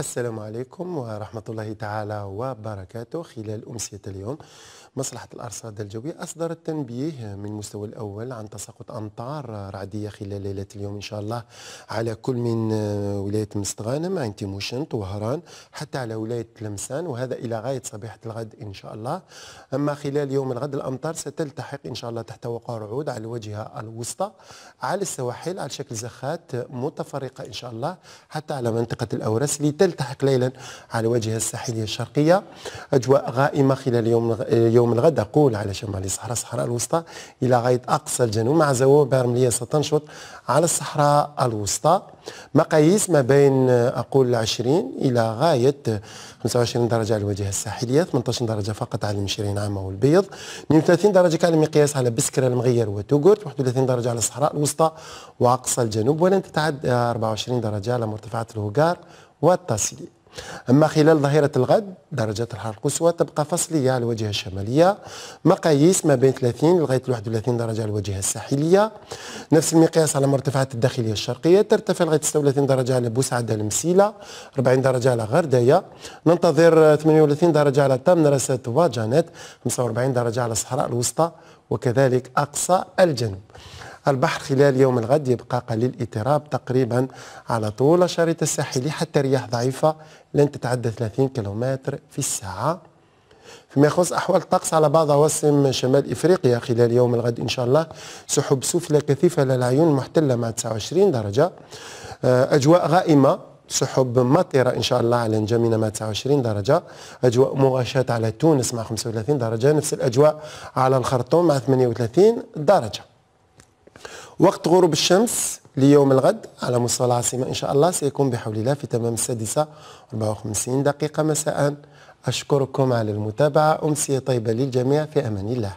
السلام عليكم ورحمة الله تعالى وبركاته خلال أمسية اليوم مصلحة الأرصاد الجوية أصدرت تنبيه من المستوى الأول عن تساقط أمطار رعدية خلال ليلة اليوم إن شاء الله على كل من آه، ولاية مستغانم عين تيموشن وهران حتى على ولاية لمسان وهذا إلى غاية صبيحة الغد إن شاء الله أما خلال يوم الغد الأمطار ستلتحق إن شاء الله تحت وقع رعود على الواجهة الوسطى على السواحل على شكل زخات متفرقة إن شاء الله حتى على منطقة الأورس لتل سيلتحق ليلا على وجه الساحلية الشرقية أجواء غائمة خلال يوم يوم الغد أقول على شمال الصحراء الصحراء الوسطى إلى غاية أقصى الجنوب مع زوابع رملية ستنشط على الصحراء الوسطى مقاييس ما بين أقول 20 إلى غاية 25 درجة على الواجهة الساحلية 18 درجة فقط على المشيرين عامه والبيض 32 درجة كان المقياس على بسكرة المغير وتوغرت 31 درجة على الصحراء الوسطى وأقصى الجنوب ولن تتعدى آه، 24 درجة على مرتفعات الهوغار والتصلي أما خلال ظهيرة الغد درجة الحرارة القصوى تبقى فصلية على الواجهة الشمالية مقاييس ما بين 30 لغاية 31 درجة على الواجهة الساحلية نفس المقياس على مرتفعات الداخلية الشرقية ترتفع لغاية 36 درجة على بوسعدة المسيلة 40 درجة على غردية ننتظر 38 درجة على تمنرسة وجانت 45 درجة على الصحراء الوسطى وكذلك أقصى الجنوب البحر خلال يوم الغد يبقى قليل اضطراب تقريبا على طول الشريط الساحلي حتى رياح ضعيفة لن تتعدى 30 كيلومتر في الساعة فيما يخص احوال الطقس على بعض عواصم شمال افريقيا خلال يوم الغد ان شاء الله سحب سفلى كثيفه للعيون محتله مع 29 درجه آه، اجواء غائمه سحب مطرة إن شاء الله على نجامينا مع 29 درجة أجواء مغاشاة على تونس مع 35 درجة نفس الأجواء على الخرطوم مع 38 درجة وقت غروب الشمس ليوم الغد على مستوى العاصمة إن شاء الله سيكون بحول الله في تمام السادسة 54 دقيقة مساء أشكركم على المتابعة أمسية طيبة للجميع في أمان الله